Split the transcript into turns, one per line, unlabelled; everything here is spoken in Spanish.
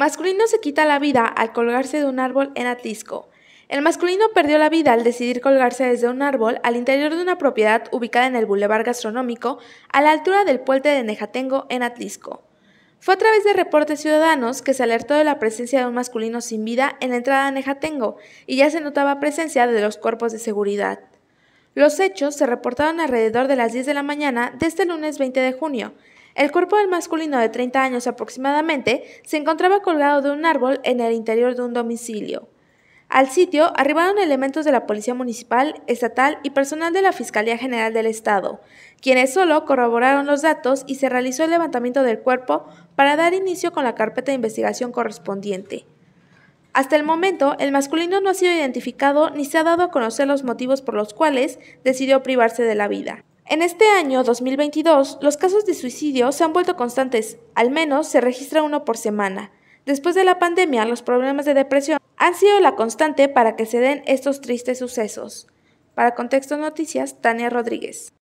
Masculino se quita la vida al colgarse de un árbol en Atlisco. El masculino perdió la vida al decidir colgarse desde un árbol al interior de una propiedad ubicada en el Boulevard Gastronómico, a la altura del puente de Nejatengo, en Atlisco. Fue a través de reportes ciudadanos que se alertó de la presencia de un masculino sin vida en la entrada a Nejatengo y ya se notaba presencia de los cuerpos de seguridad. Los hechos se reportaron alrededor de las 10 de la mañana de este lunes 20 de junio, el cuerpo del masculino de 30 años aproximadamente se encontraba colgado de un árbol en el interior de un domicilio. Al sitio arribaron elementos de la Policía Municipal, Estatal y personal de la Fiscalía General del Estado, quienes solo corroboraron los datos y se realizó el levantamiento del cuerpo para dar inicio con la carpeta de investigación correspondiente. Hasta el momento, el masculino no ha sido identificado ni se ha dado a conocer los motivos por los cuales decidió privarse de la vida. En este año 2022, los casos de suicidio se han vuelto constantes, al menos se registra uno por semana. Después de la pandemia, los problemas de depresión han sido la constante para que se den estos tristes sucesos. Para Contexto Noticias, Tania Rodríguez.